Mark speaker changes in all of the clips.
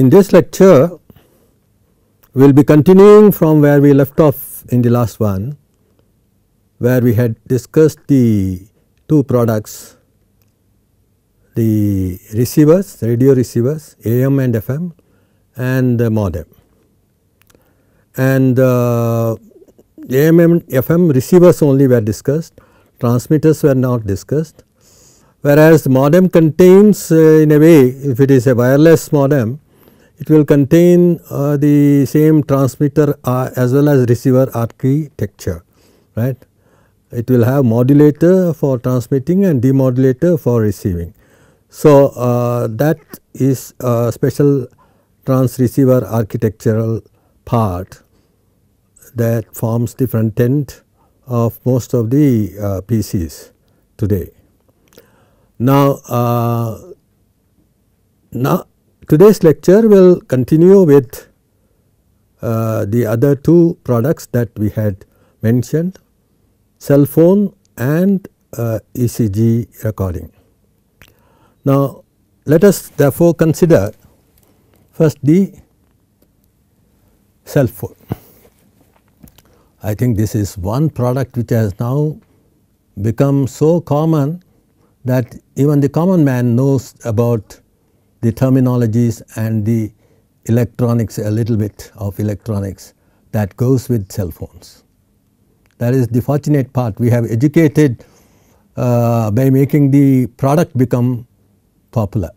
Speaker 1: In this lecture, we will be continuing from where we left off in the last one, where we had discussed the two products the receivers, radio receivers AM and FM and the modem. And uh, AM and FM receivers only were discussed, transmitters were not discussed. Whereas modem contains uh, in a way if it is a wireless modem it will contain uh, the same transmitter uh, as well as receiver architecture, right. It will have modulator for transmitting and demodulator for receiving. So, uh, that is a special receiver architectural part that forms the front end of most of the uh, PCs today. Now, uh, now Today's lecture will continue with uh, the other two products that we had mentioned cell phone and uh, ECG recording. Now, let us therefore consider first the cell phone. I think this is one product which has now become so common that even the common man knows about the terminologies and the electronics a little bit of electronics that goes with cell phones. That is the fortunate part we have educated uh, by making the product become popular,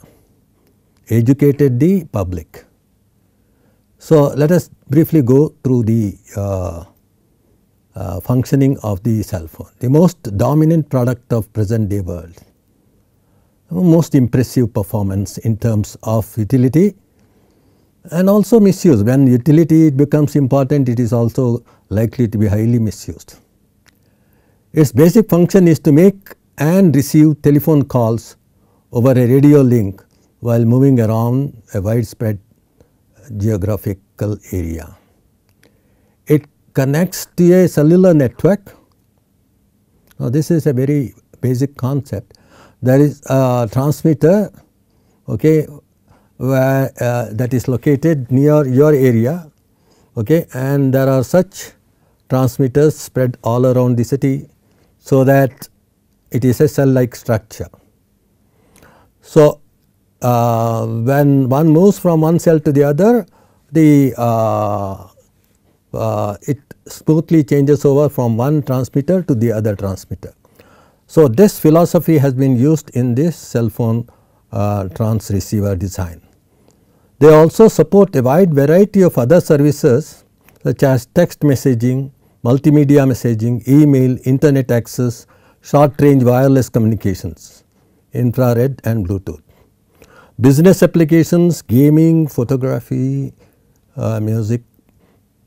Speaker 1: educated the public. So, let us briefly go through the uh, uh, functioning of the cell phone. The most dominant product of present day world most impressive performance in terms of utility and also misuse. When utility becomes important, it is also likely to be highly misused. Its basic function is to make and receive telephone calls over a radio link while moving around a widespread geographical area. It connects to a cellular network. Now, this is a very basic concept there is a transmitter okay where uh, that is located near your area okay and there are such transmitters spread all around the city so that it is a cell like structure. So, uh, when one moves from one cell to the other the uh, uh, it smoothly changes over from one transmitter to the other transmitter. So, this philosophy has been used in this cell phone uh, transceiver design. They also support a wide variety of other services such as text messaging, multimedia messaging, email, internet access, short range wireless communications, infrared and Bluetooth. Business applications, gaming, photography, uh, music,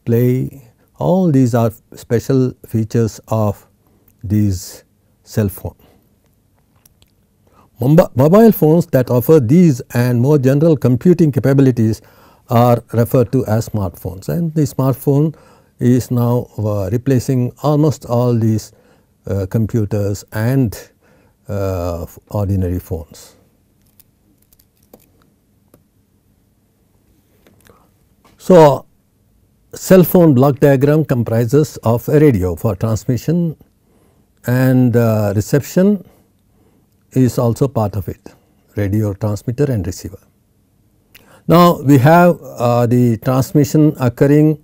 Speaker 1: play, all these are special features of these cell phone. Mobile phones that offer these and more general computing capabilities are referred to as smartphones and the smartphone is now uh, replacing almost all these uh, computers and uh, ordinary phones. So, cell phone block diagram comprises of a radio for transmission and uh, reception is also part of it radio transmitter and receiver. Now, we have uh, the transmission occurring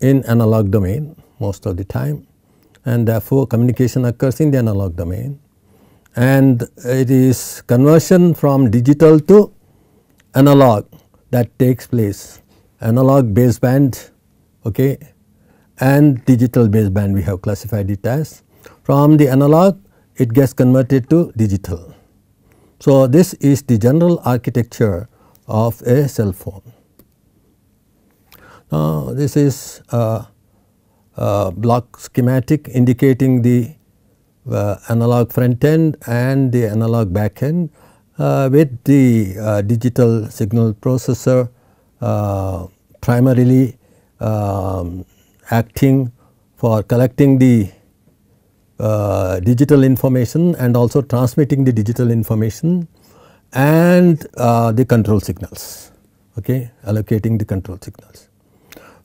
Speaker 1: in analog domain most of the time and therefore, communication occurs in the analog domain and it is conversion from digital to analog that takes place analog baseband okay, and digital baseband we have classified it as from the analog it gets converted to digital. So, this is the general architecture of a cell phone. Now, this is a, a block schematic indicating the uh, analog front end and the analog back end uh, with the uh, digital signal processor uh, primarily um, acting for collecting the uh, digital information and also transmitting the digital information and uh, the control signals, okay, allocating the control signals.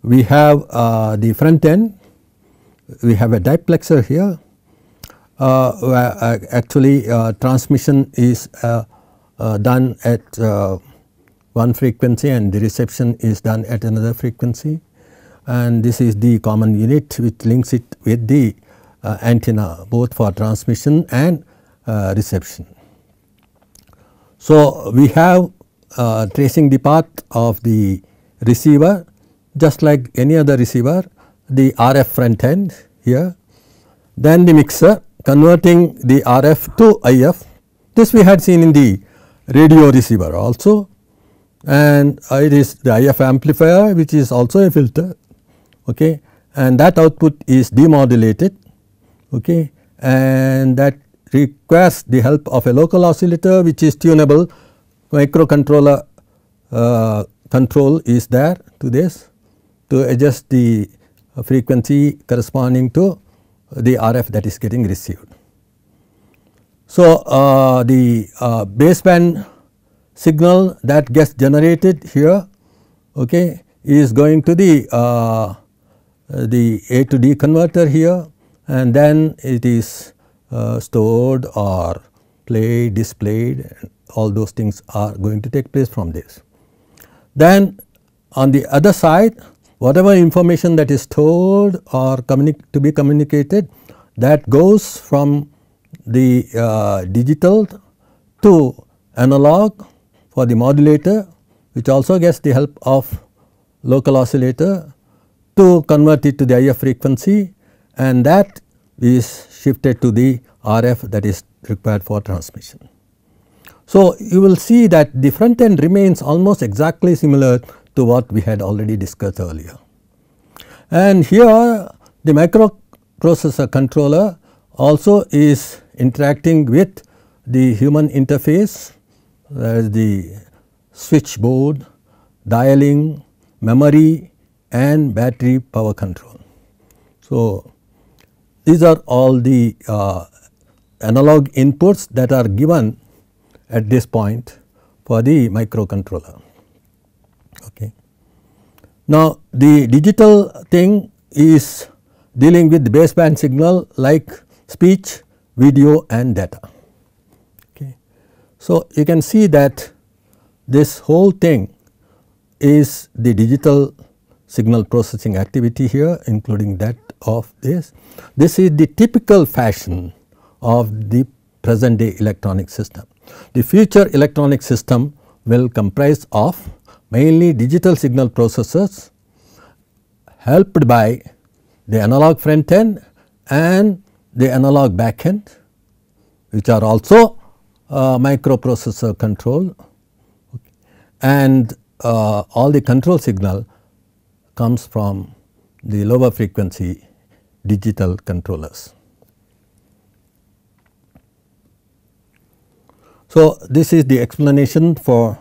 Speaker 1: We have uh, the front end, we have a diplexer here uh, where uh, actually transmission is done at one frequency and the reception is done at another frequency and this is the common unit which links it with the uh, antenna both for transmission and uh, reception. So, we have uh, tracing the path of the receiver just like any other receiver the RF front end here then the mixer converting the RF to IF this we had seen in the radio receiver also and uh, it is the IF amplifier which is also a filter okay and that output is demodulated okay, and that requires the help of a local oscillator which is tunable microcontroller uh, control is there to this to adjust the uh, frequency corresponding to the RF that is getting received. So, uh, the uh, baseband signal that gets generated here okay, is going to the, uh, the A to D converter here and then it is uh, stored or played, displayed all those things are going to take place from this. Then on the other side whatever information that is stored or to be communicated that goes from the uh, digital to analog for the modulator which also gets the help of local oscillator to convert it to the IF frequency and that is shifted to the RF that is required for transmission. So, you will see that the front end remains almost exactly similar to what we had already discussed earlier. And here the microprocessor controller also is interacting with the human interface as the switchboard, dialing, memory and battery power control. So, these are all the uh, analog inputs that are given at this point for the microcontroller. Okay. Now, the digital thing is dealing with baseband signal like speech, video and data. Okay. So, you can see that this whole thing is the digital signal processing activity here including that of this. This is the typical fashion of the present day electronic system. The future electronic system will comprise of mainly digital signal processors helped by the analog front end and the analog back end which are also uh, microprocessor control okay. and uh, all the control signal comes from the lower frequency digital controllers. So, this is the explanation for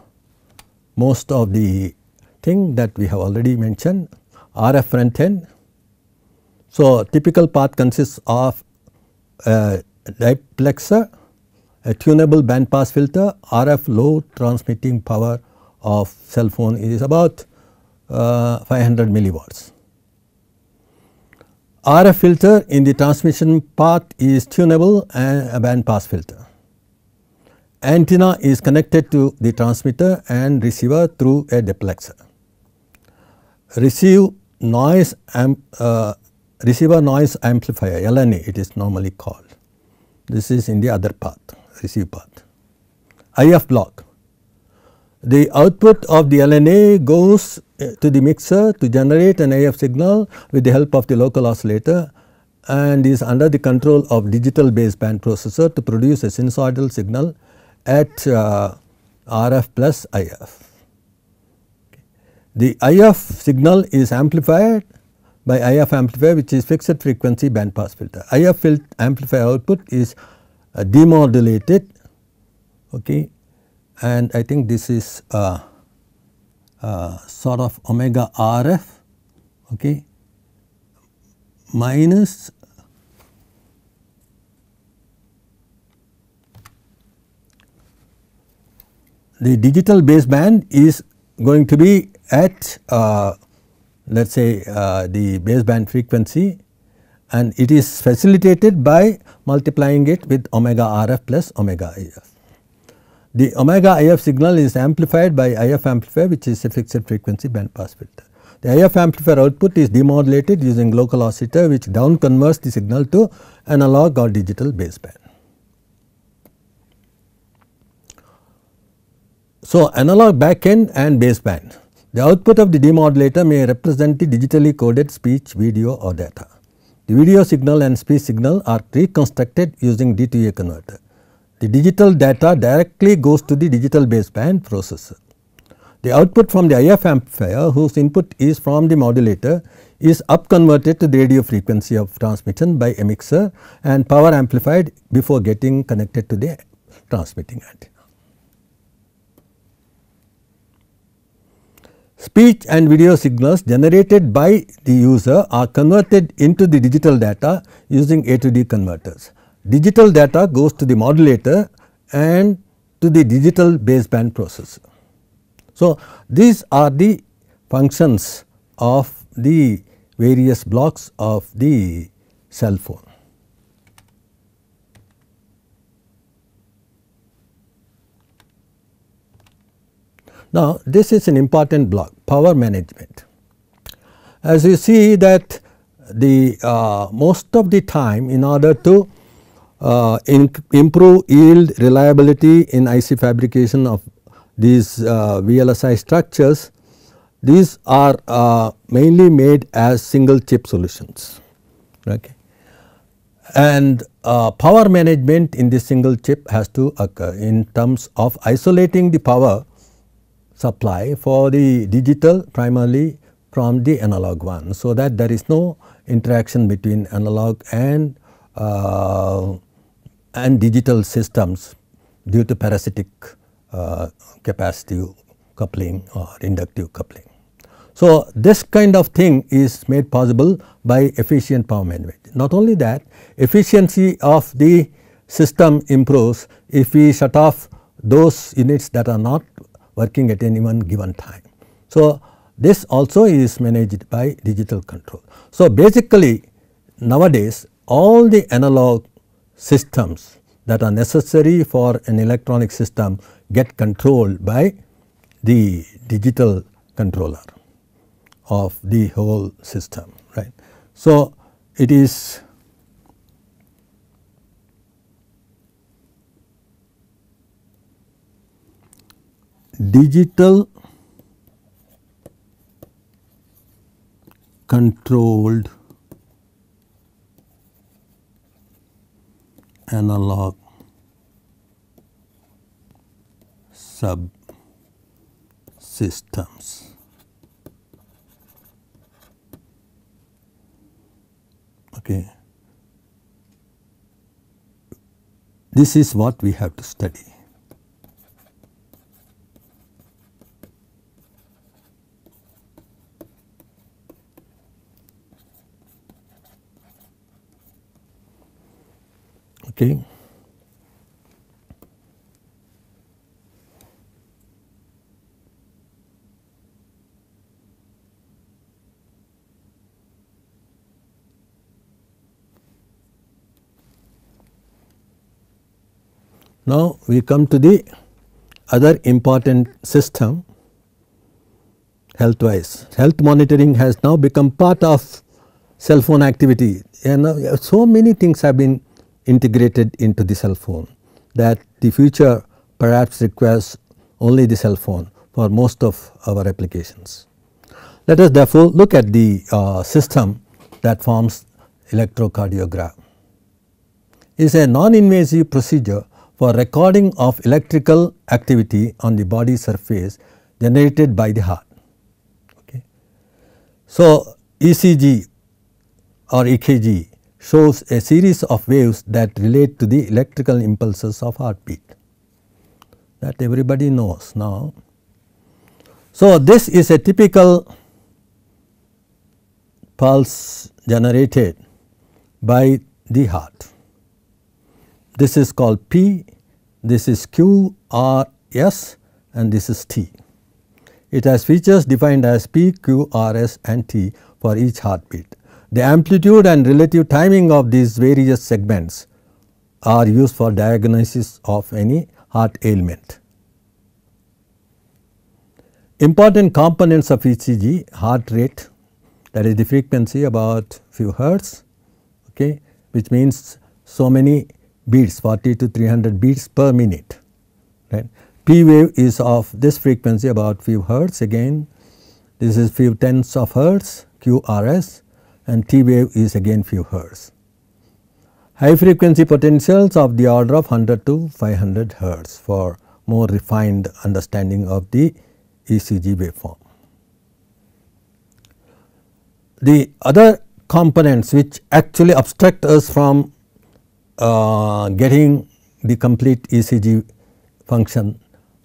Speaker 1: most of the thing that we have already mentioned RF front end. So, typical path consists of a diplexer, a tunable band pass filter, RF low transmitting power of cell phone is about uh, 500 millivolts. RF filter in the transmission path is tunable and a band pass filter. Antenna is connected to the transmitter and receiver through a duplexer. Receive noise amp, uh, receiver noise amplifier LNA it is normally called. This is in the other path receive path. IF block. The output of the LNA goes to the mixer to generate an AF signal with the help of the local oscillator and is under the control of digital baseband processor to produce a sinusoidal signal at uh, RF plus IF. The IF signal is amplified by IF amplifier which is fixed frequency band pass filter. IF amplifier output is uh, demodulated okay, and I think this is uh, uh, sort of omega RF okay, minus the digital baseband is going to be at uh, let us say uh, the baseband frequency and it is facilitated by multiplying it with omega RF plus omega AF. The omega IF signal is amplified by IF amplifier which is a fixed frequency band pass filter. The IF amplifier output is demodulated using local oscillator which down converts the signal to analog or digital baseband. So, analog backend and baseband. The output of the demodulator may represent the digitally coded speech, video or data. The video signal and speech signal are reconstructed using d a converter. The digital data directly goes to the digital baseband processor. The output from the IF amplifier whose input is from the modulator is up converted to the radio frequency of transmission by a mixer and power amplified before getting connected to the transmitting antenna. Speech and video signals generated by the user are converted into the digital data using A to D converters digital data goes to the modulator and to the digital baseband processor. So, these are the functions of the various blocks of the cell phone. Now, this is an important block power management. As you see that the uh, most of the time in order to uh, in, improve yield reliability in IC fabrication of these uh, VLSI structures. These are uh, mainly made as single chip solutions. Okay. And uh, power management in this single chip has to occur in terms of isolating the power supply for the digital primarily from the analog one. So, that there is no interaction between analog and uh, and digital systems due to parasitic uh, capacitive coupling or inductive coupling. So, this kind of thing is made possible by efficient power management. Not only that, efficiency of the system improves if we shut off those units that are not working at any one given time. So, this also is managed by digital control. So, basically nowadays all the analog systems that are necessary for an electronic system get controlled by the digital controller of the whole system right. So, it is digital controlled analog subsystems. Okay. This is what we have to study. Okay. Now, we come to the other important system health wise. Health monitoring has now become part of cell phone activity and so many things have been integrated into the cell phone that the future perhaps requires only the cell phone for most of our applications. Let us therefore look at the uh, system that forms electrocardiogram. It is a non-invasive procedure for recording of electrical activity on the body surface generated by the heart. Okay. So, ECG or EKG shows a series of waves that relate to the electrical impulses of heartbeat that everybody knows now. So, this is a typical pulse generated by the heart. This is called P, this is Q, R, S and this is T. It has features defined as P, Q, R, S and T for each heartbeat. The amplitude and relative timing of these various segments are used for diagnosis of any heart ailment. Important components of ECG heart rate that is the frequency about few hertz okay, which means so many beats 40 to 300 beats per minute right. P wave is of this frequency about few hertz again this is few tenths of hertz QRS and T wave is again few hertz. High frequency potentials of the order of 100 to 500 hertz for more refined understanding of the ECG waveform. The other components which actually obstruct us from uh, getting the complete ECG function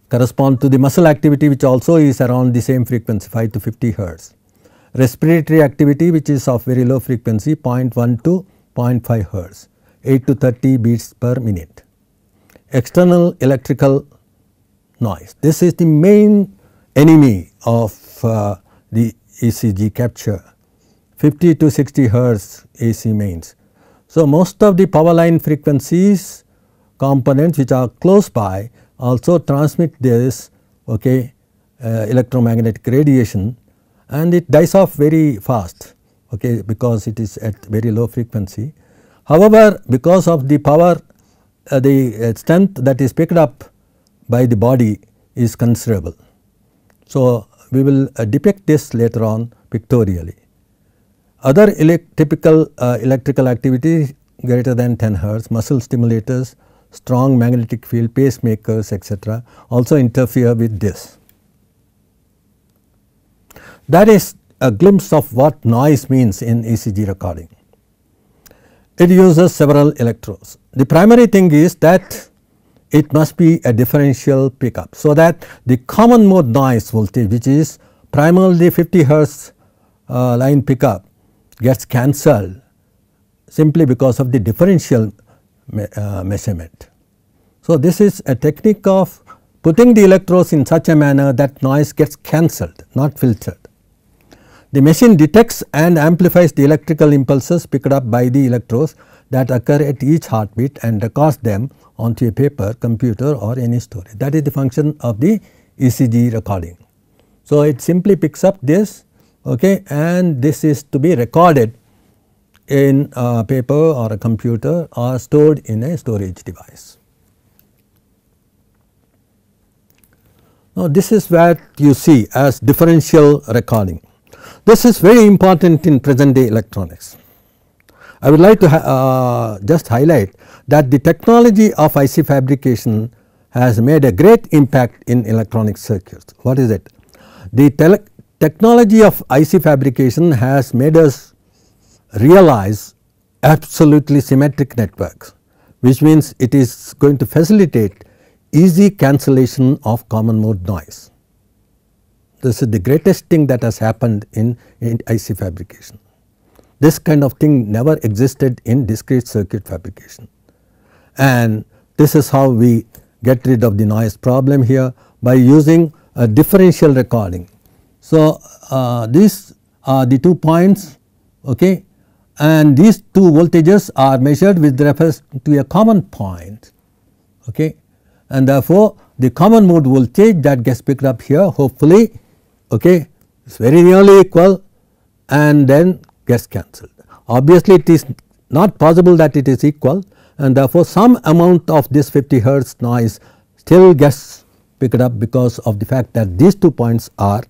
Speaker 1: correspond to the muscle activity which also is around the same frequency 5 to 50 hertz respiratory activity which is of very low frequency 0.1 to 0.5 hertz 8 to 30 beats per minute. External electrical noise this is the main enemy of uh, the ECG capture 50 to 60 hertz AC mains. So, most of the power line frequencies components which are close by also transmit this okay, uh, electromagnetic radiation and it dies off very fast okay, because it is at very low frequency. However, because of the power uh, the uh, strength that is picked up by the body is considerable. So, we will uh, depict this later on pictorially. Other elect typical uh, electrical activity greater than 10 hertz, muscle stimulators, strong magnetic field, pacemakers etc. also interfere with this. That is a glimpse of what noise means in ECG recording. It uses several electrodes. The primary thing is that it must be a differential pickup. So, that the common mode noise voltage which is primarily 50 hertz uh, line pickup gets cancelled simply because of the differential me uh, measurement. So, this is a technique of putting the electrodes in such a manner that noise gets cancelled not filtered. The machine detects and amplifies the electrical impulses picked up by the electrodes that occur at each heartbeat and records them onto a paper, computer or any storage. That is the function of the ECG recording. So, it simply picks up this okay, and this is to be recorded in a paper or a computer or stored in a storage device. Now, this is what you see as differential recording. This is very important in present day electronics. I would like to uh, just highlight that the technology of IC fabrication has made a great impact in electronic circuits. What is it? The technology of IC fabrication has made us realize absolutely symmetric networks which means it is going to facilitate easy cancellation of common mode noise. This is the greatest thing that has happened in, in IC fabrication. This kind of thing never existed in discrete circuit fabrication and this is how we get rid of the noise problem here by using a differential recording. So, uh, these are the two points okay and these two voltages are measured with reference to a common point okay and therefore, the common mode voltage that gets picked up here hopefully okay, it is very nearly equal and then gets cancelled. Obviously, it is not possible that it is equal and therefore, some amount of this 50 hertz noise still gets picked up because of the fact that these two points are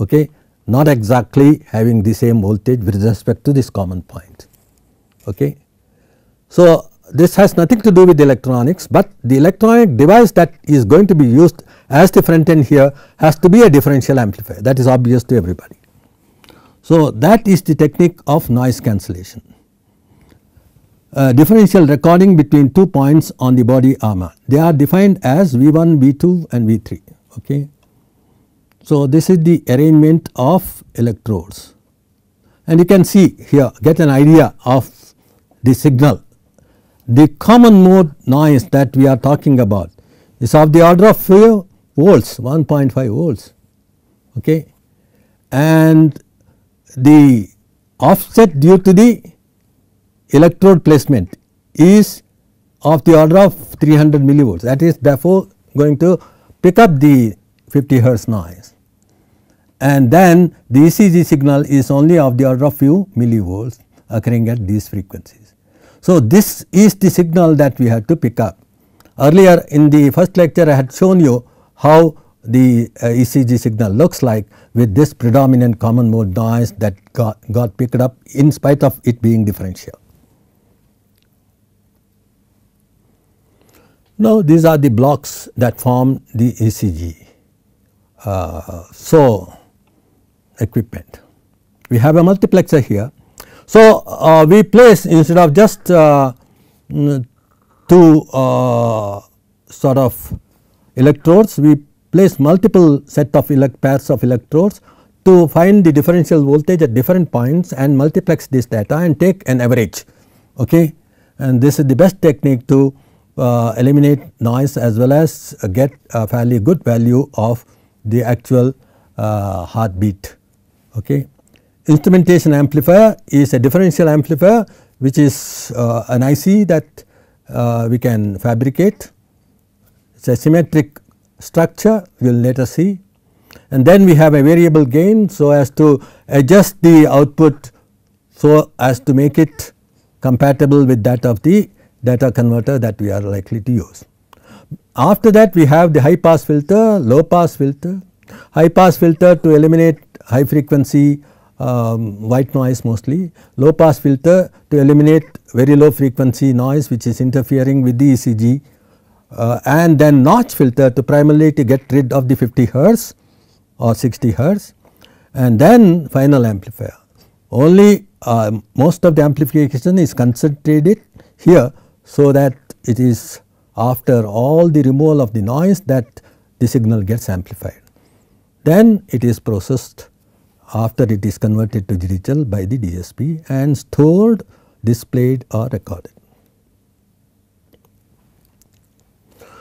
Speaker 1: okay, not exactly having the same voltage with respect to this common point. Okay. So, this has nothing to do with electronics, but the electronic device that is going to be used as the front end here has to be a differential amplifier that is obvious to everybody. So, that is the technique of noise cancellation. Uh, differential recording between two points on the body armor they are defined as V1, V2 and V3 okay. So, this is the arrangement of electrodes and you can see here get an idea of the signal the common mode noise that we are talking about is of the order of few volts 1.5 volts okay and the offset due to the electrode placement is of the order of 300 millivolts that is therefore going to pick up the 50 hertz noise and then the ECG signal is only of the order of few millivolts occurring at these frequencies. So, this is the signal that we have to pick up. Earlier in the first lecture I had shown you how the uh, ECG signal looks like with this predominant common mode noise that got, got picked up in spite of it being differential. Now, these are the blocks that form the ECG. Uh, so, equipment. We have a multiplexer here so, uh, we place instead of just uh, two uh, sort of electrodes, we place multiple set of pairs of electrodes to find the differential voltage at different points and multiplex this data and take an average. Okay. And this is the best technique to uh, eliminate noise as well as get a fairly good value of the actual uh, heartbeat. Okay instrumentation amplifier is a differential amplifier which is uh, an IC that uh, we can fabricate. It is a symmetric structure we will later see and then we have a variable gain so as to adjust the output so as to make it compatible with that of the data converter that we are likely to use. After that we have the high pass filter, low pass filter, high pass filter to eliminate high frequency um, white noise mostly. Low pass filter to eliminate very low frequency noise which is interfering with the ECG uh, and then notch filter to primarily to get rid of the 50 hertz or 60 hertz and then final amplifier. Only uh, most of the amplification is concentrated here so that it is after all the removal of the noise that the signal gets amplified. Then it is processed after it is converted to digital by the DSP and stored, displayed or recorded.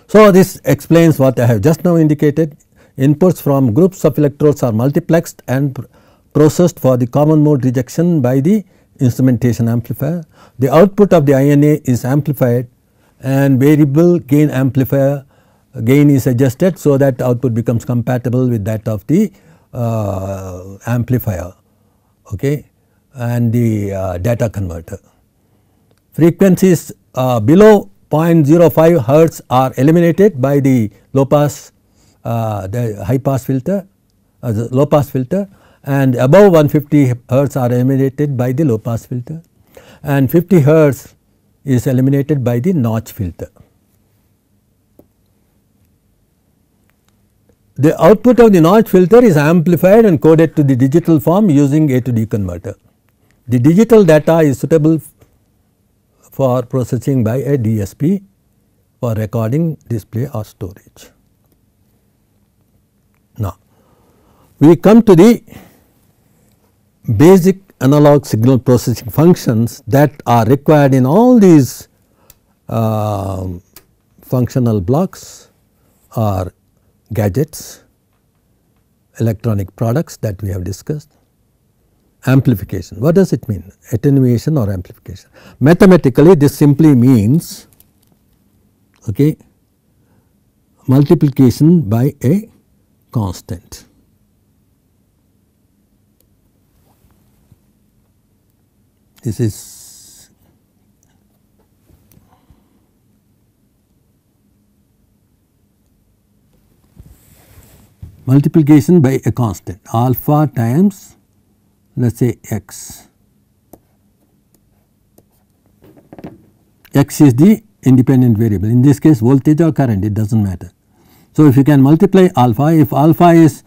Speaker 1: So, this explains what I have just now indicated. Inputs from groups of electrodes are multiplexed and processed for the common mode rejection by the instrumentation amplifier. The output of the INA is amplified and variable gain amplifier gain is adjusted so that output becomes compatible with that of the uh, amplifier okay, and the uh, data converter. Frequencies uh, below 0.05 hertz are eliminated by the low pass uh, the high pass filter as uh, a low pass filter and above 150 hertz are eliminated by the low pass filter and 50 hertz is eliminated by the notch filter. the output of the notch filter is amplified and coded to the digital form using A to D converter. The digital data is suitable for processing by a DSP for recording, display or storage. Now, we come to the basic analog signal processing functions that are required in all these uh, functional blocks or gadgets, electronic products that we have discussed. Amplification, what does it mean? Attenuation or amplification? Mathematically this simply means okay, multiplication by a constant. This is multiplication by a constant alpha times let us say x. x is the independent variable in this case voltage or current it does not matter. So, if you can multiply alpha if alpha is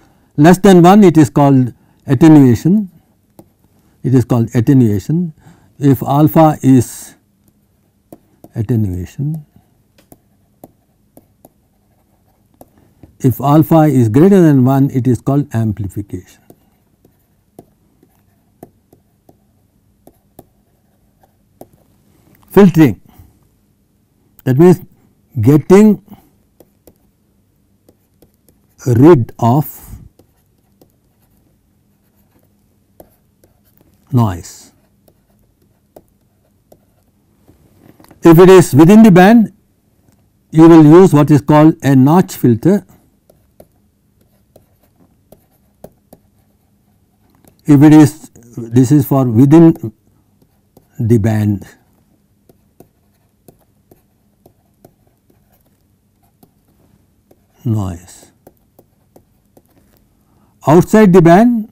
Speaker 1: less than 1 it is called attenuation it is called attenuation if alpha is attenuation if alpha is greater than 1 it is called amplification. Filtering that means getting rid of noise. If it is within the band you will use what is called a notch filter if it is this is for within the band noise. Outside the band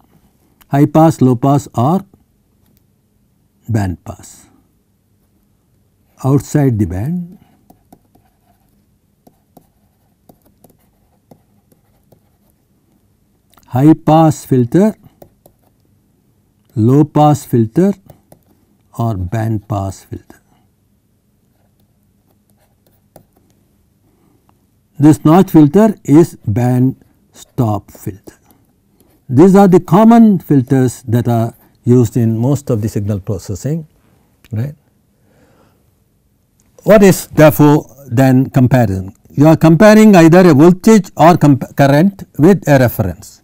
Speaker 1: high pass, low pass or band pass. Outside the band high pass filter low pass filter or band pass filter. This notch filter is band stop filter. These are the common filters that are used in most of the signal processing right. What is therefore then comparison? You are comparing either a voltage or current with a reference,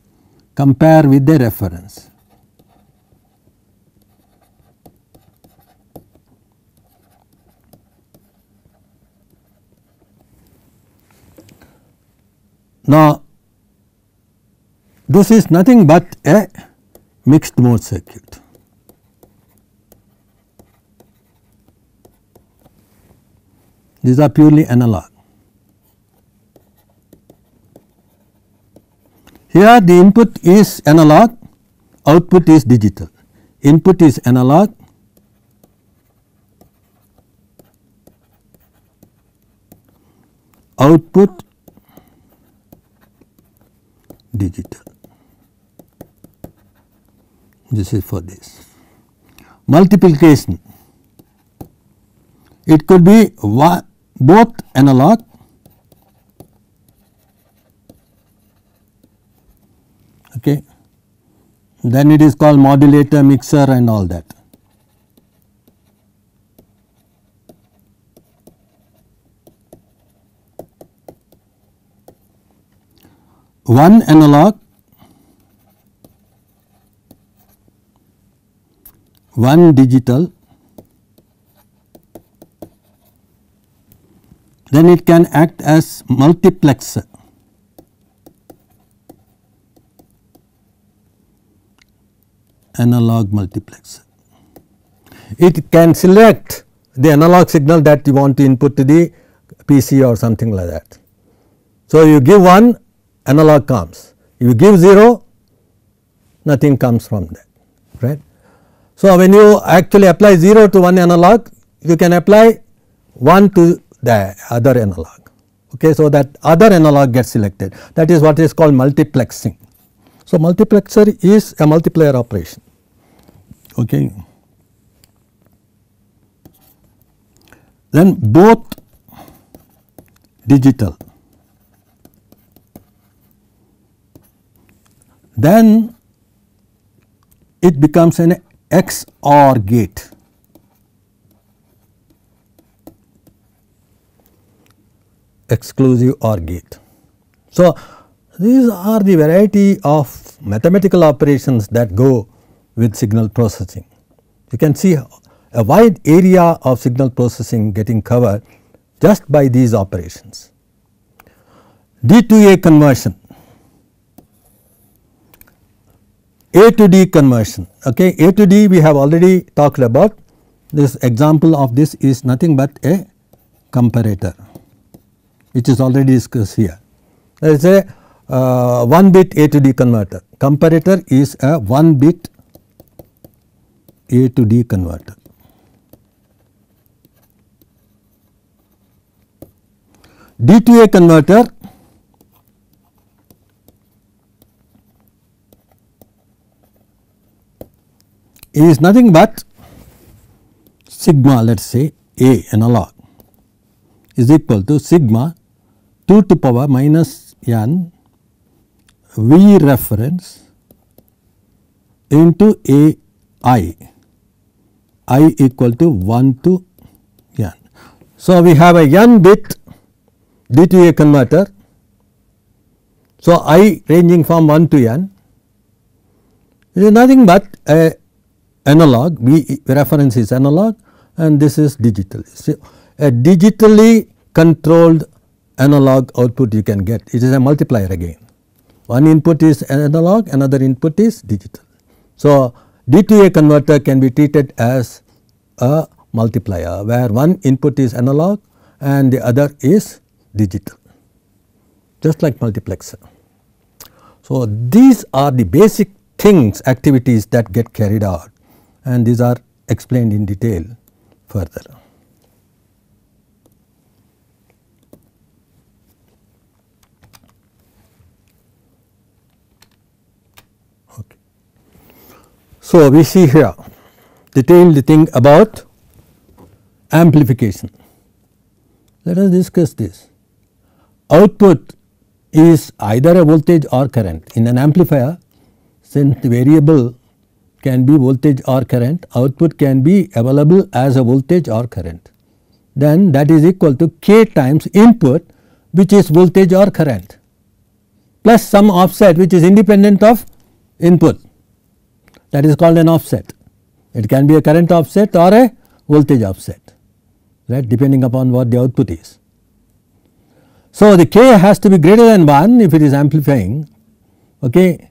Speaker 1: compare with the reference. Now, this is nothing but a mixed mode circuit. These are purely analog. Here the input is analog, output is digital. Input is analog, output digital. This is for this. Multiplication, it could be both analog okay. Then it is called modulator, mixer and all that. one analog one digital then it can act as multiplexer analog multiplexer. It can select the analog signal that you want to input to the PC or something like that. So, you give one analog comes. If you give 0, nothing comes from that, right. So, when you actually apply 0 to one analog, you can apply 1 to the other analog. Okay, so that other analog gets selected that is what is called multiplexing. So, multiplexer is a multiplier operation. Okay. Then both digital then it becomes an XOR gate. exclusive OR gate. So, these are the variety of mathematical operations that go with signal processing. You can see a wide area of signal processing getting covered just by these operations. D to A conversion A to D conversion okay A to D we have already talked about this example of this is nothing but a comparator which is already discussed here. There is a uh, 1 bit A to D converter comparator is a 1 bit A to D converter. D to A converter is nothing but sigma let us say A analog is equal to sigma 2 to power minus n V reference into A i, i equal to 1 to n. So, we have a n bit D to A converter. So, i ranging from 1 to n is nothing but a analog, we reference is analog and this is digital. So, a digitally controlled analog output you can get, it is a multiplier again. One input is analog, another input is digital. So, DTA converter can be treated as a multiplier where one input is analog and the other is digital just like multiplexer. So, these are the basic things activities that get carried out and these are explained in detail further. So, we see here detailed thing about amplification. Let us discuss this. Output is either a voltage or current. In an amplifier, since the variable can be voltage or current, output can be available as a voltage or current. Then that is equal to k times input which is voltage or current plus some offset which is independent of input that is called an offset. It can be a current offset or a voltage offset right depending upon what the output is. So, the k has to be greater than 1 if it is amplifying okay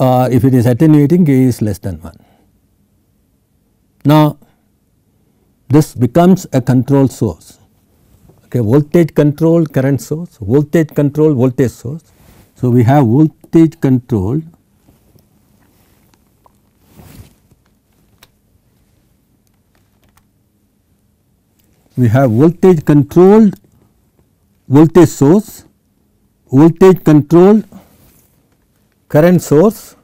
Speaker 1: uh, if it is attenuating k is less than 1. Now, this becomes a control source okay voltage control current source voltage control voltage source. So, we have voltage control we have voltage controlled voltage source voltage controlled current source,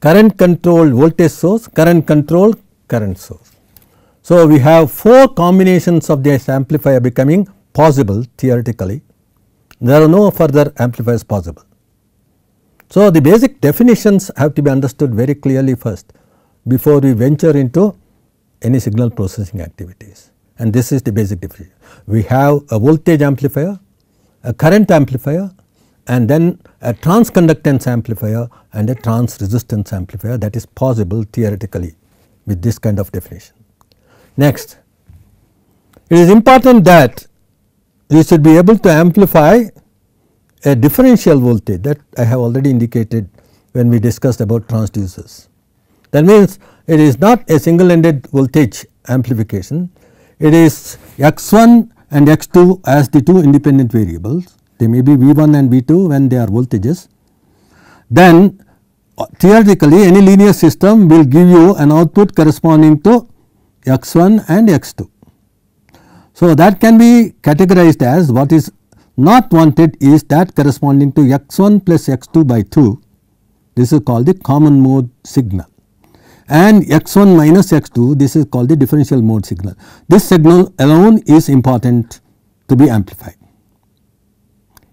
Speaker 1: current controlled voltage source, current controlled current source. So, we have 4 combinations of this amplifier becoming possible theoretically, there are no further amplifiers possible. So, the basic definitions have to be understood very clearly first before we venture into any signal processing activities and this is the basic definition. We have a voltage amplifier, a current amplifier, and then a transconductance amplifier and a transresistance amplifier that is possible theoretically with this kind of definition. Next, it is important that we should be able to amplify a differential voltage that I have already indicated when we discussed about transducers. That means, it is not a single ended voltage amplification, it is x 1 and x 2 as the two independent variables they may be V1 and V2 when they are voltages. Then uh, theoretically any linear system will give you an output corresponding to x1 and x2. So, that can be categorized as what is not wanted is that corresponding to x1 plus x2 by 2 this is called the common mode signal and x1 minus x2 this is called the differential mode signal. This signal alone is important to be amplified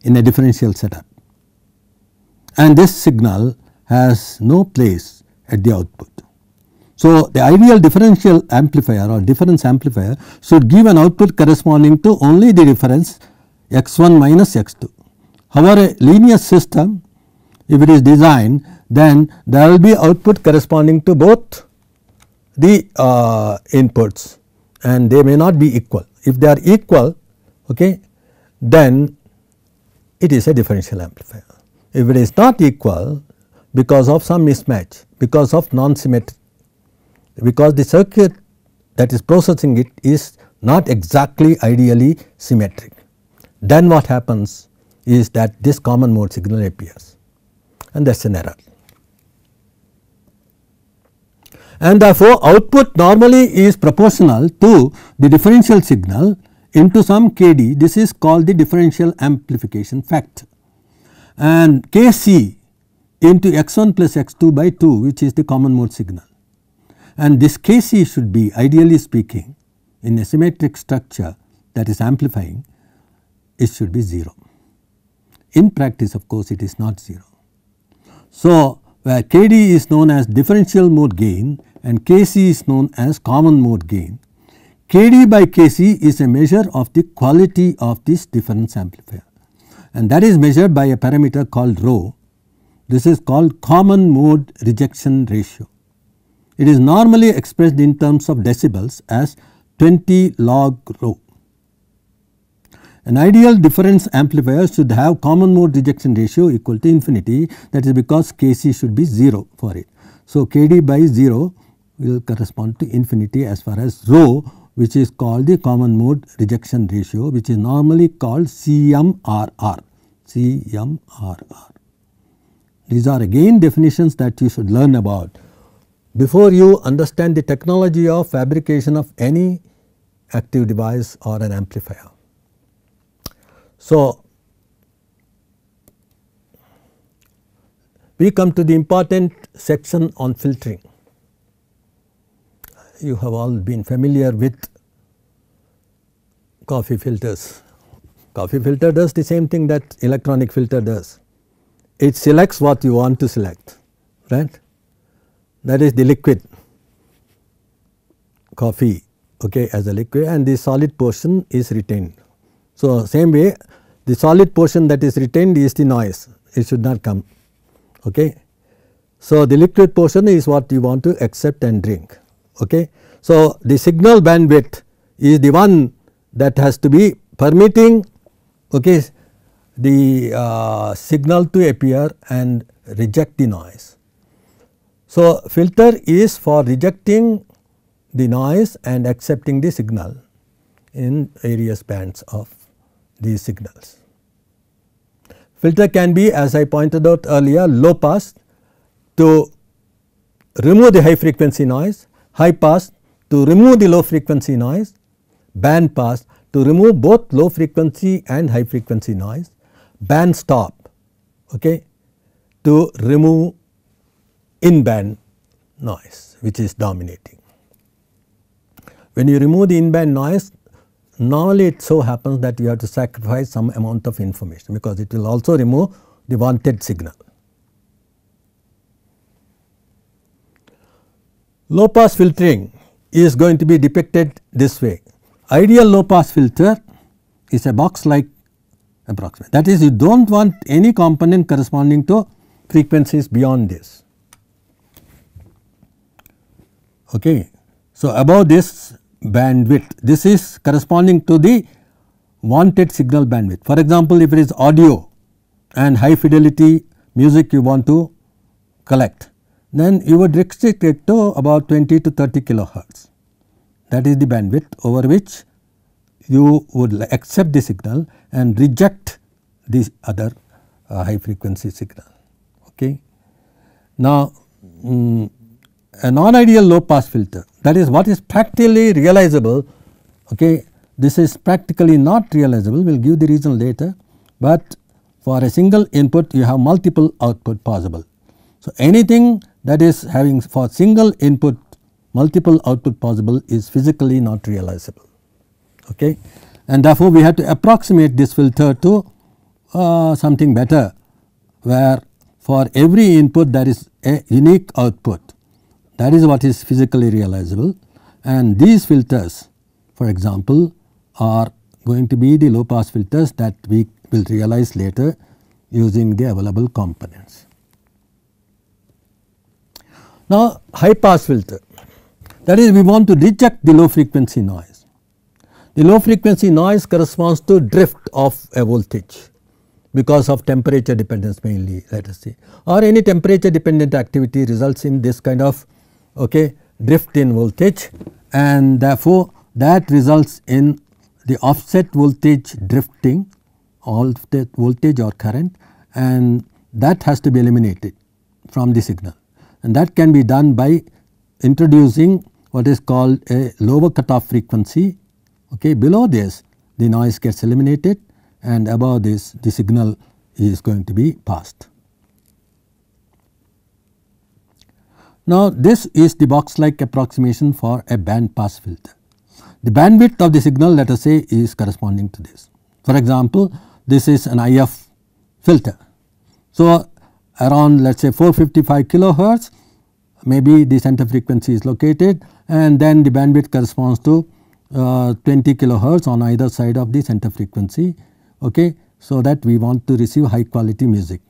Speaker 1: in a differential setup and this signal has no place at the output. So, the ideal differential amplifier or difference amplifier should give an output corresponding to only the difference x1 minus x2. However, a linear system if it is designed then there will be output corresponding to both the uh, inputs and they may not be equal. If they are equal okay, then it is a differential amplifier. If it is not equal because of some mismatch, because of non-symmetry, because the circuit that is processing it is not exactly ideally symmetric, then what happens is that this common mode signal appears and that is an error. And therefore, output normally is proportional to the differential signal into some Kd this is called the differential amplification factor and Kc into x1 plus x2 by 2 which is the common mode signal and this Kc should be ideally speaking in a symmetric structure that is amplifying it should be 0. In practice of course it is not 0. So where Kd is known as differential mode gain and Kc is known as common mode gain Kd by Kc is a measure of the quality of this difference amplifier and that is measured by a parameter called rho. This is called common mode rejection ratio. It is normally expressed in terms of decibels as 20 log rho. An ideal difference amplifier should have common mode rejection ratio equal to infinity that is because Kc should be 0 for it. So, Kd by 0 will correspond to infinity as far as rho which is called the common mode rejection ratio which is normally called CMRR, CMRR. These are again definitions that you should learn about. Before you understand the technology of fabrication of any active device or an amplifier. So, we come to the important section on filtering you have all been familiar with coffee filters. Coffee filter does the same thing that electronic filter does. It selects what you want to select, right? That is the liquid coffee okay, as a liquid and the solid portion is retained. So, same way the solid portion that is retained is the noise, it should not come. Okay. So, the liquid portion is what you want to accept and drink. Okay. So, the signal bandwidth is the one that has to be permitting okay, the uh, signal to appear and reject the noise. So, filter is for rejecting the noise and accepting the signal in various bands of these signals. Filter can be as I pointed out earlier low pass to remove the high frequency noise high pass to remove the low frequency noise, band pass to remove both low frequency and high frequency noise, band stop okay, to remove in band noise which is dominating. When you remove the in band noise normally it so happens that you have to sacrifice some amount of information because it will also remove the wanted signal. Low pass filtering is going to be depicted this way. Ideal low pass filter is a box like approximate that is you do not want any component corresponding to frequencies beyond this. Okay. So, above this bandwidth this is corresponding to the wanted signal bandwidth. For example, if it is audio and high fidelity music you want to collect then you would restrict it to about 20 to 30 kilohertz. That is the bandwidth over which you would accept the signal and reject the other uh, high frequency signal. Okay. Now, um, a non-ideal low pass filter that is what is practically realizable okay this is practically not realizable we will give the reason later but for a single input you have multiple output possible. So, anything that is having for single input multiple output possible is physically not realizable okay and therefore we have to approximate this filter to uh, something better where for every input there is a unique output that is what is physically realizable and these filters for example are going to be the low pass filters that we will realize later using the available component. Now high pass filter that is we want to reject the low frequency noise. The low frequency noise corresponds to drift of a voltage because of temperature dependence mainly let us see, or any temperature dependent activity results in this kind of okay drift in voltage and therefore that results in the offset voltage drifting all the voltage or current and that has to be eliminated from the signal and that can be done by introducing what is called a lower cutoff frequency. Okay. Below this the noise gets eliminated and above this the signal is going to be passed. Now this is the box like approximation for a band pass filter. The bandwidth of the signal let us say is corresponding to this. For example, this is an IF filter. So around let us say 455 kilohertz maybe the center frequency is located and then the bandwidth corresponds to uh, 20 kilohertz on either side of the center frequency okay so that we want to receive high quality music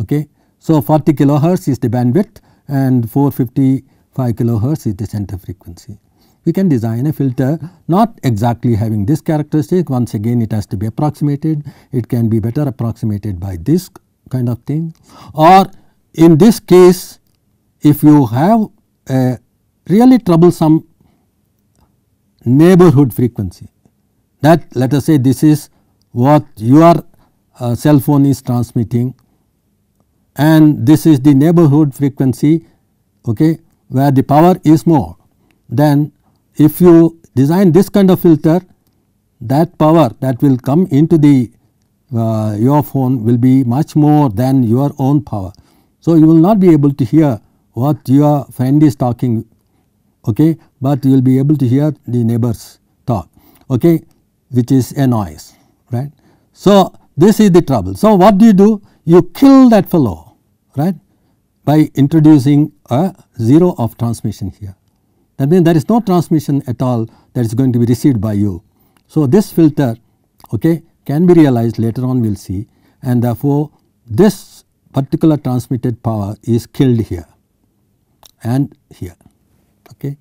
Speaker 1: okay so 40 kilohertz is the bandwidth and 455 kilohertz is the center frequency we can design a filter not exactly having this characteristic once again it has to be approximated it can be better approximated by this kind of thing or in this case if you have a really troublesome neighborhood frequency that let us say this is what your uh, cell phone is transmitting and this is the neighborhood frequency okay, where the power is more then if you design this kind of filter that power that will come into the uh, your phone will be much more than your own power. So, you will not be able to hear what your friend is talking okay, but you will be able to hear the neighbors talk okay, which is a noise right. So, this is the trouble. So, what do you do? You kill that fellow right by introducing a zero of transmission here. That means there is no transmission at all that is going to be received by you. So, this filter okay, can be realized later on we will see and therefore this particular transmitted power is killed here and here okay.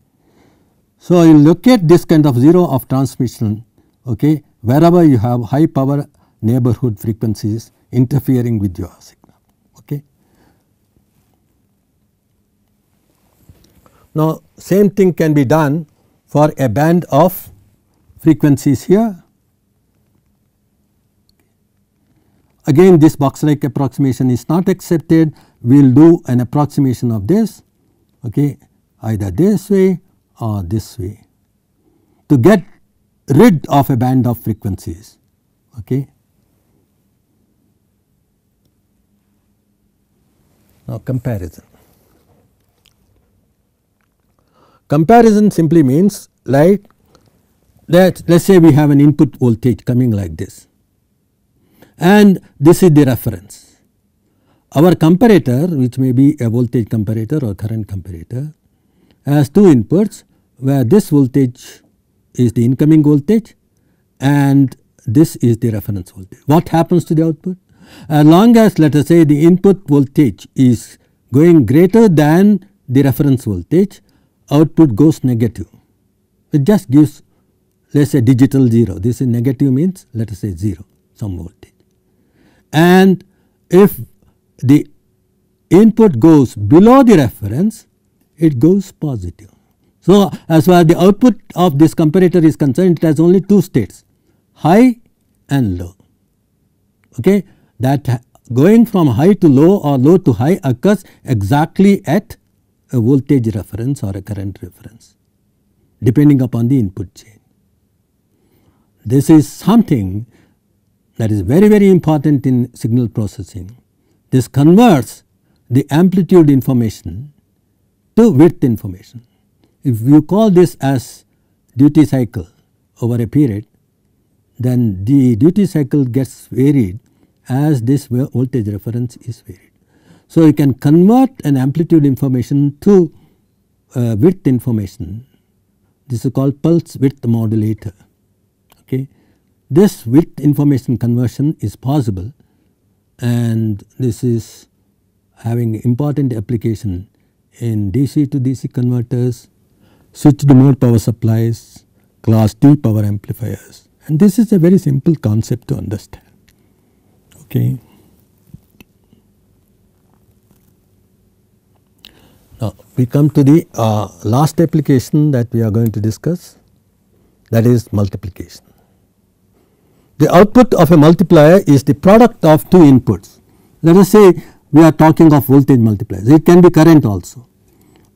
Speaker 1: So you locate this kind of zero of transmission okay wherever you have high power neighborhood frequencies interfering with your signal okay. Now same thing can be done for a band of frequencies here Again this box like approximation is not accepted, we will do an approximation of this okay, either this way or this way to get rid of a band of frequencies. Okay. Now comparison. Comparison simply means like that let us say we have an input voltage coming like this and this is the reference. Our comparator which may be a voltage comparator or current comparator has two inputs where this voltage is the incoming voltage and this is the reference voltage. What happens to the output? As long as let us say the input voltage is going greater than the reference voltage, output goes negative. It just gives let us say digital 0, this is negative means let us say 0 some voltage and if the input goes below the reference it goes positive. So, as far as the output of this comparator is concerned it has only two states high and low okay that going from high to low or low to high occurs exactly at a voltage reference or a current reference depending upon the input change. This is something that is very very important in signal processing. This converts the amplitude information to width information. If you call this as duty cycle over a period then the duty cycle gets varied as this voltage reference is varied. So, you can convert an amplitude information to uh, width information this is called pulse width modulator okay. This width information conversion is possible and this is having important application in DC to DC converters, switched mode power supplies, class D power amplifiers and this is a very simple concept to understand. Okay. Now we come to the uh, last application that we are going to discuss that is multiplication. The output of a multiplier is the product of two inputs. Let us say we are talking of voltage multipliers, it can be current also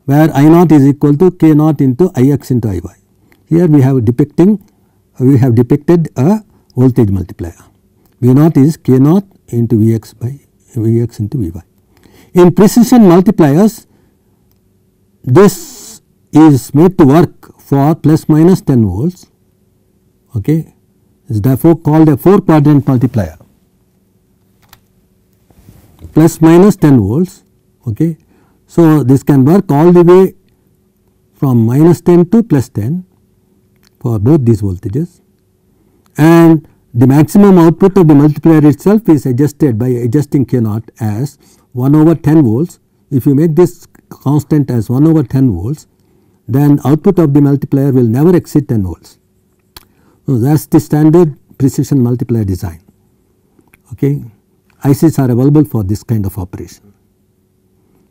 Speaker 1: where I naught is equal to K naught into I x into I y. Here we have depicting we have depicted a voltage multiplier. V naught is K naught into V x by V x into V y. In precision multipliers this is made to work for plus minus 10 volts okay is therefore called a 4 quadrant multiplier plus minus 10 volts. Okay. So, this can work all the way from minus 10 to plus 10 for both these voltages and the maximum output of the multiplier itself is adjusted by adjusting k naught as 1 over 10 volts. If you make this constant as 1 over 10 volts then output of the multiplier will never exceed 10 volts. So, that is the standard precision multiplier design. Okay. ICs are available for this kind of operation.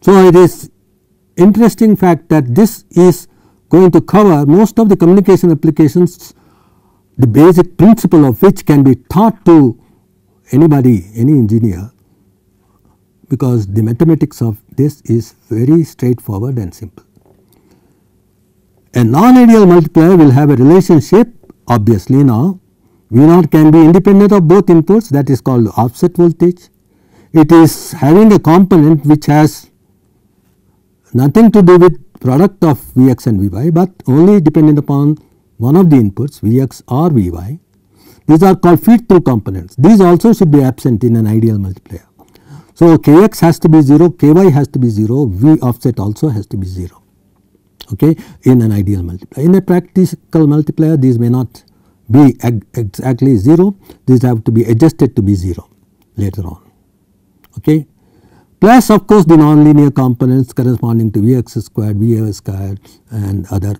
Speaker 1: So, it is interesting fact that this is going to cover most of the communication applications the basic principle of which can be taught to anybody any engineer because the mathematics of this is very straightforward and simple. A non-ideal multiplier will have a relationship Obviously now V naught can be independent of both inputs that is called offset voltage. It is having a component which has nothing to do with product of Vx and Vy but only dependent upon one of the inputs Vx or Vy. These are called feed through components. These also should be absent in an ideal multiplier. So, Kx has to be 0, Ky has to be 0, V offset also has to be 0 okay, in an ideal multiplier. In a practical multiplier these may not be exactly 0, these have to be adjusted to be 0 later on. Okay. Plus of course the nonlinear components corresponding to Vx squared, Vf squared and other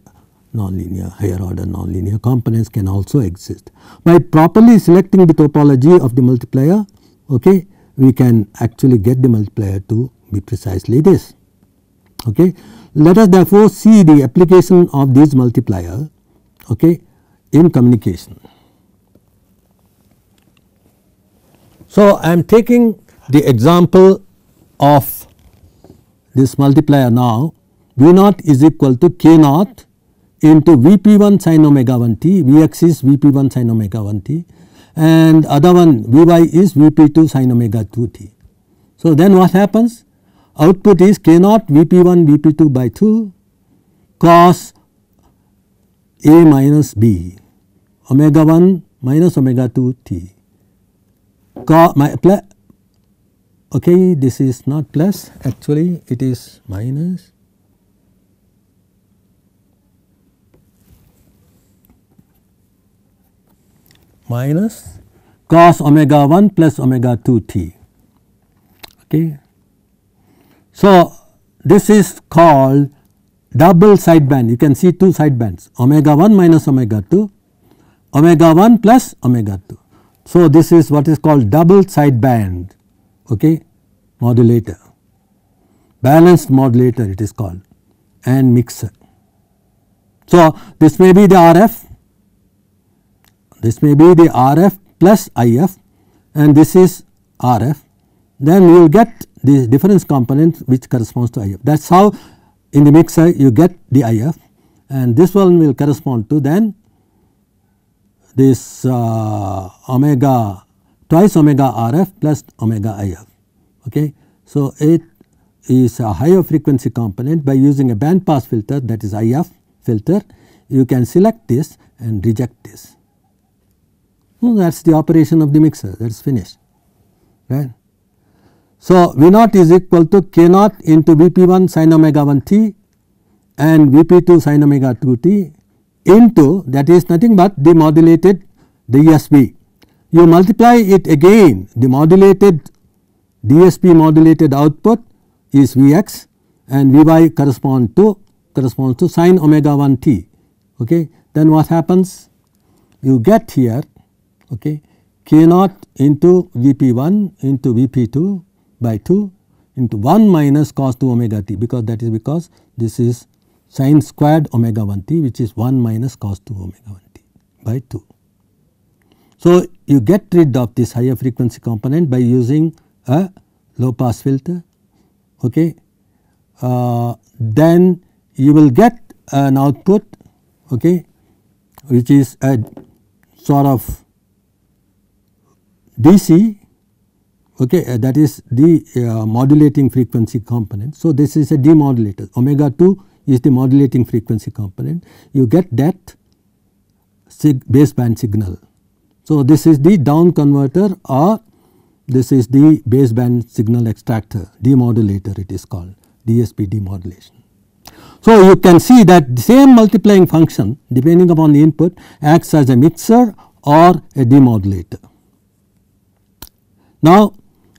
Speaker 1: nonlinear higher order nonlinear components can also exist. By properly selecting the topology of the multiplier okay, we can actually get the multiplier to be precisely this. Okay. Let us therefore see the application of these multiplier okay, in communication. So, I am taking the example of this multiplier now V naught is equal to K naught into V p 1 sin omega 1 t, V x is V p 1 sin omega 1 t and other one V y is V p 2 sin omega 2 t. So, then what happens? output is k naught V p 1 V p 2 by 2 cos a minus b omega 1 minus omega 2 t cos my plus okay this is not plus actually it is minus minus cos omega 1 plus omega 2 t okay so, this is called double sideband you can see two sidebands omega 1 minus omega 2 omega 1 plus omega 2. So, this is what is called double sideband okay, modulator balanced modulator it is called and mixer. So, this may be the RF this may be the RF plus IF and this is RF then you will get the difference component which corresponds to IF. That is how in the mixer uh, you get the IF and this one will correspond to then this uh, omega twice omega RF plus omega IF. Okay. So, it is a higher frequency component by using a band pass filter that is IF filter you can select this and reject this. So, that is the operation of the mixer that is finished right. So, V naught is equal to K naught into V p 1 sin omega 1 t and V p 2 sin omega 2 t into that is nothing but the modulated DSP. You multiply it again the modulated DSP modulated output is V x and V y correspond to corresponds to sin omega 1 t. Okay. Then what happens? You get here okay, K naught into V p 1 into V p 2 by 2 into 1 minus cos 2 omega t because that is because this is sine squared omega 1 t which is 1 minus cos 2 omega 1 t by 2. So, you get rid of this higher frequency component by using a low pass filter okay. Uh, then you will get an output okay, which is a sort of DC okay, uh, that is the uh, modulating frequency component. So, this is a demodulator omega 2 is the modulating frequency component you get that baseband signal. So, this is the down converter or this is the baseband signal extractor demodulator it is called DSP demodulation. So, you can see that the same multiplying function depending upon the input acts as a mixer or a demodulator. Now,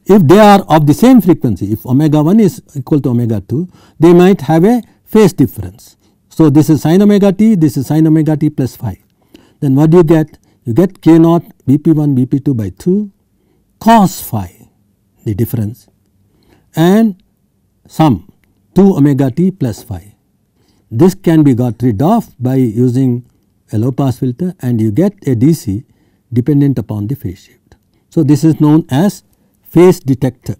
Speaker 1: if they are of the same frequency if omega 1 is equal to omega 2 they might have a phase difference. So, this is sin omega t this is sin omega t plus phi then what do you get you get k naught bp 1 bp 2 by 2 cos phi the difference and sum 2 omega t plus phi. This can be got rid of by using a low pass filter and you get a DC dependent upon the phase shift. So, this is known as phase detector.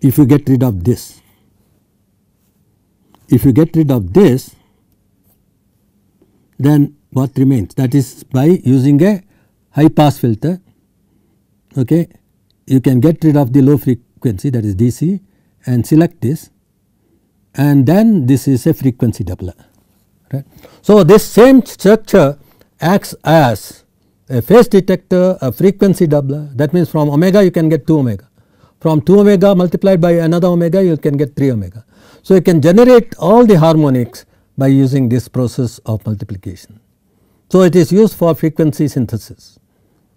Speaker 1: If you get rid of this, if you get rid of this, then what remains? That is by using a high pass filter, okay, you can get rid of the low frequency that is DC and select this and then this is a frequency doubler right. So, this same structure acts as a phase detector, a frequency doubler that means from omega you can get 2 omega, from 2 omega multiplied by another omega you can get 3 omega. So, you can generate all the harmonics by using this process of multiplication. So, it is used for frequency synthesis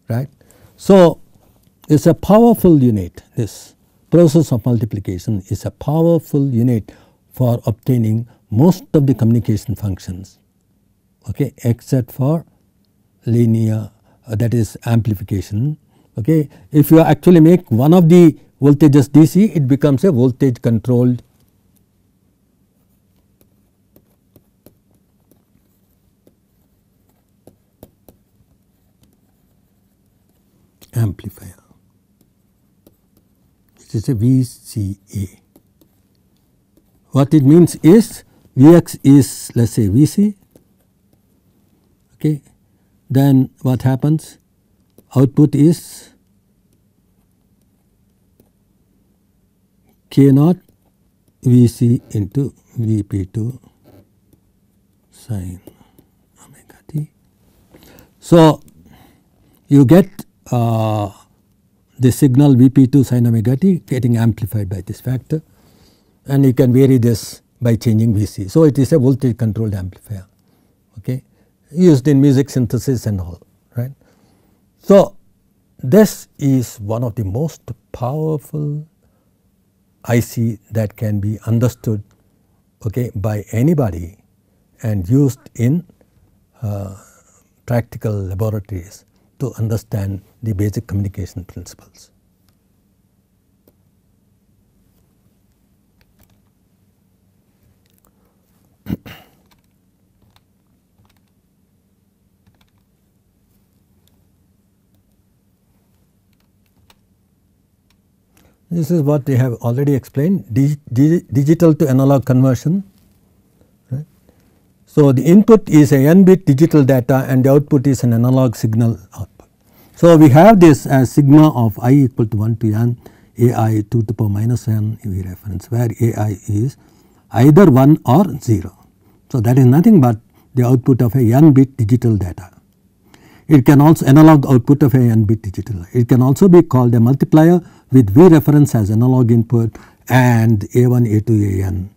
Speaker 1: right. So, it is a powerful unit this process of multiplication is a powerful unit for obtaining most of the communication functions okay, except for linear uh, that is amplification. Okay. If you actually make one of the voltages DC it becomes a voltage controlled amplifier which is a VCA. What it means is Vx is let us say Vc okay then what happens output is k naught Vc into Vp2 sine omega t. So, you get uh, the signal Vp2 sine omega t getting amplified by this factor and you can vary this by changing VC. So, it is a voltage controlled amplifier okay, used in music synthesis and all right. So, this is one of the most powerful IC that can be understood okay, by anybody and used in uh, practical laboratories to understand the basic communication principles. This is what we have already explained dig, dig, digital to analog conversion. So, the input is a n bit digital data and the output is an analog signal output. So, we have this as sigma of i equal to 1 to n a i 2 to the power minus n we reference where a i is either 1 or 0. So, that is nothing but the output of a n bit digital data. It can also analog output of a n bit digital. It can also be called a multiplier with V reference as analog input and A1, A2, AN.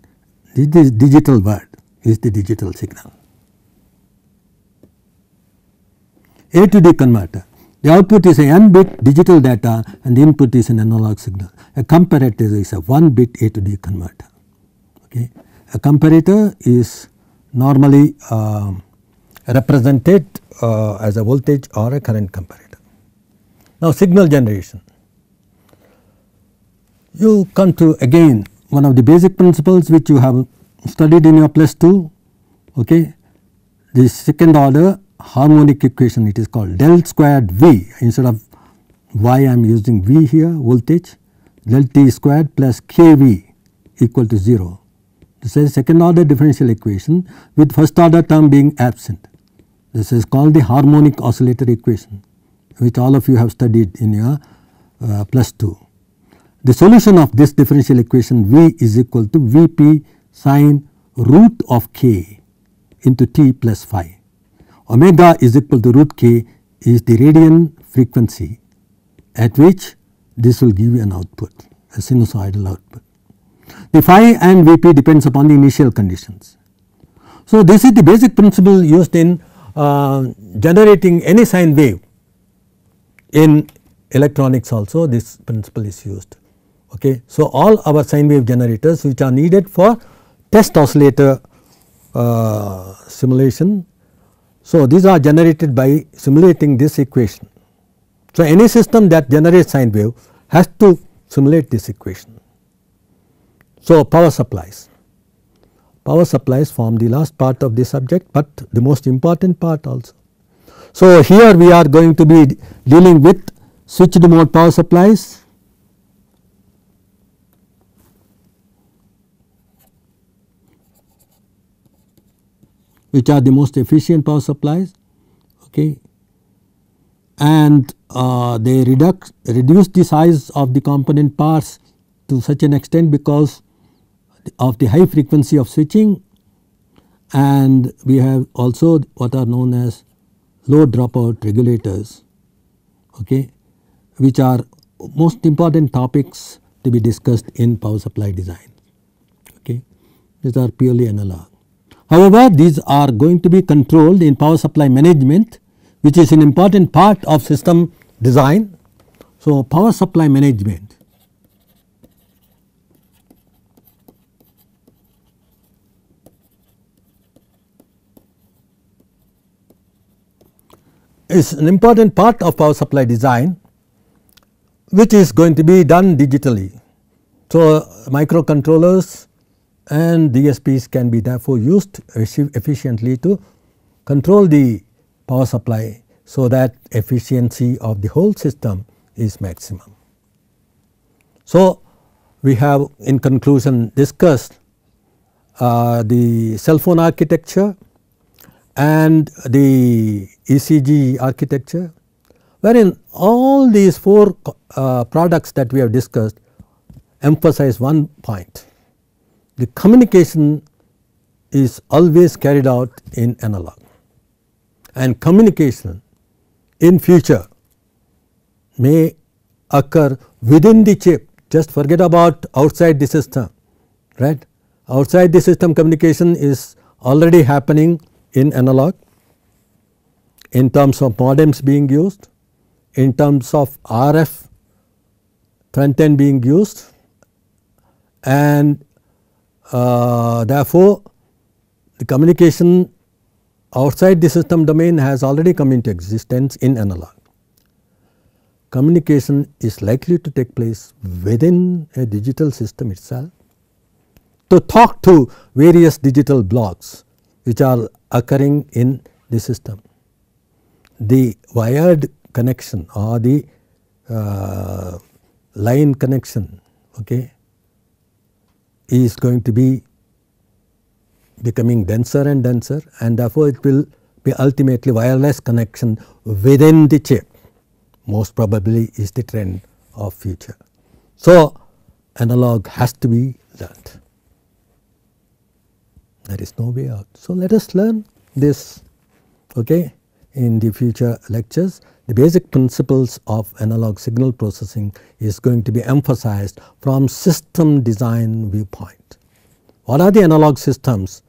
Speaker 1: This digital word is the digital signal. A to D converter. The output is a n bit digital data and the input is an analog signal. A comparator is a 1 bit A to D converter. Okay. A comparator is normally uh, represented uh, as a voltage or a current comparator. Now signal generation. You come to again one of the basic principles which you have studied in your plus 2 okay the second order harmonic equation it is called del squared v instead of y I am using v here voltage del t squared plus kv equal to 0 this is second order differential equation with first order term being absent. This is called the harmonic oscillator equation which all of you have studied in your uh, plus 2. The solution of this differential equation V is equal to Vp sine root of k into t plus phi. Omega is equal to root k is the radian frequency at which this will give you an output, a sinusoidal output the phi and Vp depends upon the initial conditions. So, this is the basic principle used in uh, generating any sine wave in electronics also this principle is used. Okay. So, all our sine wave generators which are needed for test oscillator uh, simulation. So, these are generated by simulating this equation. So, any system that generates sine wave has to simulate this equation. So, power supplies. Power supplies form the last part of the subject, but the most important part also. So, here we are going to be dealing with switched mode power supplies, which are the most efficient power supplies okay and uh, they reduce reduce the size of the component parts to such an extent because of the high frequency of switching and we have also what are known as low dropout regulators okay, which are most important topics to be discussed in power supply design. Okay. These are purely analog. However, these are going to be controlled in power supply management which is an important part of system design. So, power supply management is an important part of power supply design which is going to be done digitally. So, microcontrollers and DSPs can be therefore used efficiently to control the power supply. So, that efficiency of the whole system is maximum. So, we have in conclusion discussed uh, the cell phone architecture and the ECG architecture wherein all these four uh, products that we have discussed emphasize one point. The communication is always carried out in analog and communication in future may occur within the chip just forget about outside the system right outside the system communication is already happening in analog, in terms of modems being used, in terms of RF front end being used and uh, therefore, the communication outside the system domain has already come into existence in analog. Communication is likely to take place within a digital system itself to talk to various digital blocks which are occurring in the system. The wired connection or the uh, line connection okay, is going to be becoming denser and denser and therefore it will be ultimately wireless connection within the chip most probably is the trend of future. So, analog has to be that. There is no way out. So, let us learn this okay, in the future lectures. The basic principles of analog signal processing is going to be emphasized from system design viewpoint. What are the analog systems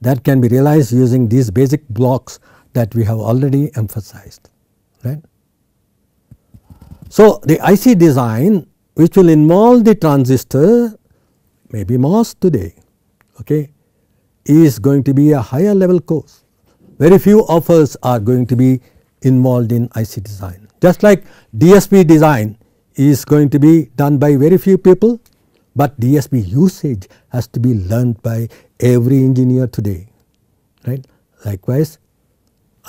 Speaker 1: that can be realized using these basic blocks that we have already emphasized, right. So, the IC design which will involve the transistor may be MOS today, okay, is going to be a higher level course. Very few of us are going to be involved in IC design. Just like DSP design is going to be done by very few people, but DSP usage has to be learned by every engineer today. right? Likewise,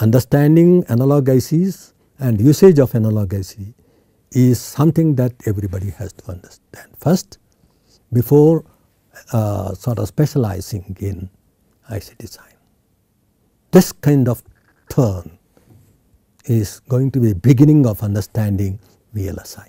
Speaker 1: understanding analog ICs and usage of analog IC is something that everybody has to understand first before uh, sort of specializing in say design. This kind of turn is going to be a beginning of understanding VLSI.